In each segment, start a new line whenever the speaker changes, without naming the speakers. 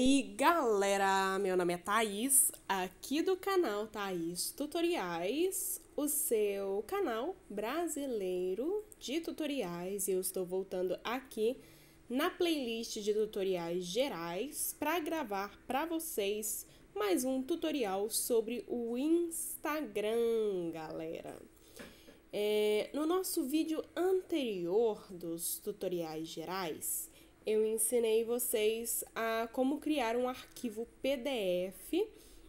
aí, galera? Meu nome é Thaís, aqui do canal Thaís Tutoriais, o seu canal brasileiro de tutoriais. Eu estou voltando aqui na playlist de tutoriais gerais para gravar para vocês mais um tutorial sobre o Instagram, galera. É, no nosso vídeo anterior dos tutoriais gerais, eu ensinei vocês a como criar um arquivo PDF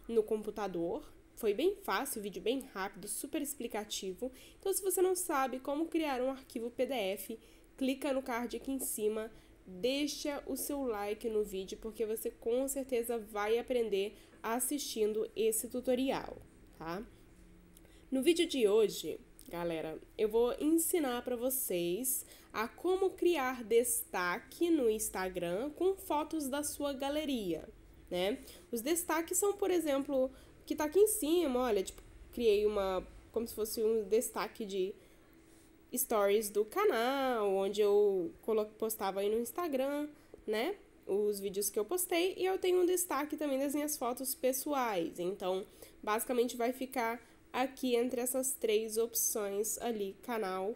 no computador. Foi bem fácil, vídeo bem rápido, super explicativo. Então, se você não sabe como criar um arquivo PDF, clica no card aqui em cima, deixa o seu like no vídeo, porque você com certeza vai aprender assistindo esse tutorial, tá? No vídeo de hoje, galera, eu vou ensinar para vocês a como criar destaque no Instagram com fotos da sua galeria, né? Os destaques são, por exemplo, que tá aqui em cima, olha, tipo, criei uma como se fosse um destaque de stories do canal, onde eu postava aí no Instagram, né? Os vídeos que eu postei e eu tenho um destaque também das minhas fotos pessoais. Então, basicamente vai ficar aqui entre essas três opções ali, canal,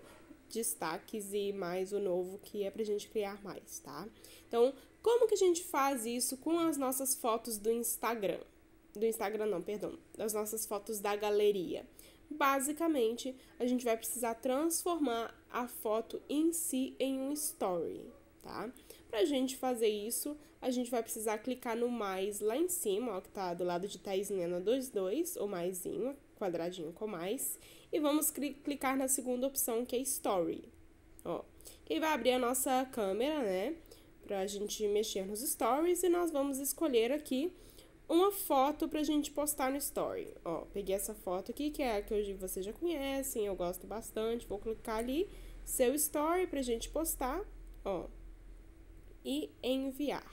destaques e mais o novo que é pra gente criar mais, tá? Então, como que a gente faz isso com as nossas fotos do Instagram? Do Instagram não, perdão, das nossas fotos da galeria. Basicamente, a gente vai precisar transformar a foto em si em um story, tá? Pra gente fazer isso, a gente vai precisar clicar no mais lá em cima, ó, que tá do lado de Thaís Nena 22, o maisinho, quadradinho com mais, e vamos clicar na segunda opção, que é Story. Ó, que vai abrir a nossa câmera, né? Para a gente mexer nos stories e nós vamos escolher aqui uma foto para a gente postar no story. Ó, peguei essa foto aqui, que é a que hoje vocês já conhecem, eu gosto bastante. Vou clicar ali, seu story para a gente postar, ó, e enviar.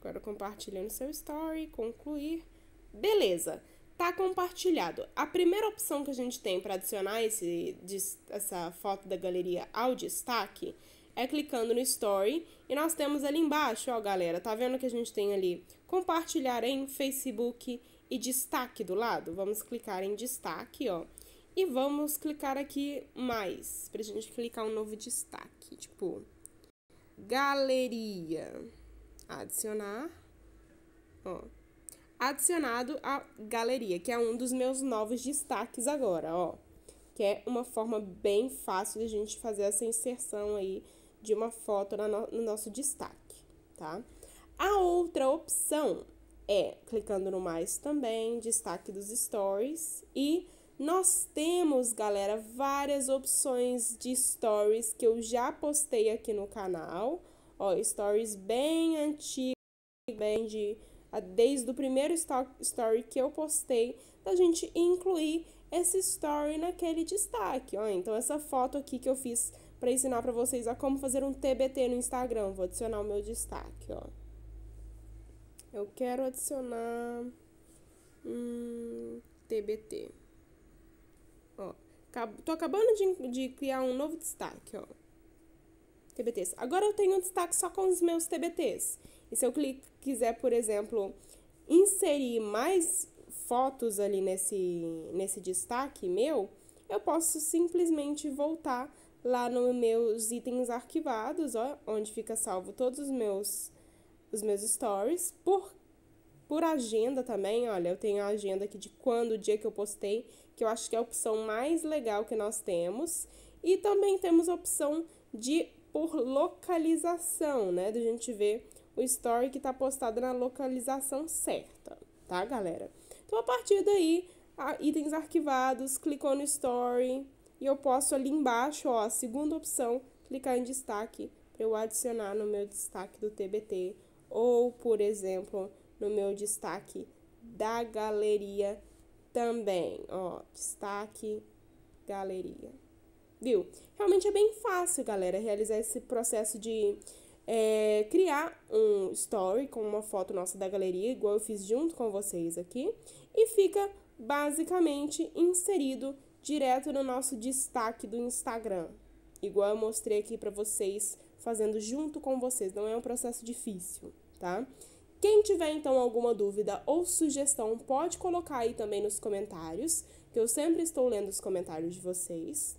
Agora compartilhando seu story, concluir. Beleza! tá compartilhado. A primeira opção que a gente tem para adicionar esse, essa foto da galeria ao destaque é clicando no Story e nós temos ali embaixo, ó, galera, tá vendo que a gente tem ali compartilhar em Facebook e destaque do lado? Vamos clicar em destaque, ó. E vamos clicar aqui mais, pra gente clicar um novo destaque, tipo galeria, adicionar, ó adicionado à galeria, que é um dos meus novos destaques agora, ó. Que é uma forma bem fácil de a gente fazer essa inserção aí de uma foto no nosso destaque, tá? A outra opção é clicando no mais também, destaque dos stories e nós temos, galera, várias opções de stories que eu já postei aqui no canal. Ó, stories bem antigos, bem de desde o primeiro story que eu postei, da gente incluir esse story naquele destaque. Ó, então, essa foto aqui que eu fiz para ensinar para vocês a como fazer um TBT no Instagram. Vou adicionar o meu destaque, ó. Eu quero adicionar um TBT. Ó, tô acabando de, de criar um novo destaque, ó. TBTs. Agora eu tenho um destaque só com os meus TBTs. E se eu quiser, por exemplo, inserir mais fotos ali nesse, nesse destaque meu, eu posso simplesmente voltar lá nos meus itens arquivados, ó, onde fica salvo todos os meus os meus stories por por agenda também, olha, eu tenho a agenda aqui de quando, o dia que eu postei, que eu acho que é a opção mais legal que nós temos. E também temos a opção de por localização, né? Da gente ver o story que está postado na localização certa, tá, galera? Então, a partir daí, itens arquivados, clicou no story e eu posso ali embaixo, ó, a segunda opção, clicar em destaque para eu adicionar no meu destaque do TBT ou, por exemplo, no meu destaque da galeria também, ó, destaque galeria viu? Realmente é bem fácil, galera, realizar esse processo de é, criar um story com uma foto nossa da galeria, igual eu fiz junto com vocês aqui, e fica basicamente inserido direto no nosso destaque do Instagram, igual eu mostrei aqui para vocês, fazendo junto com vocês, não é um processo difícil, tá? Quem tiver então alguma dúvida ou sugestão, pode colocar aí também nos comentários, que eu sempre estou lendo os comentários de vocês,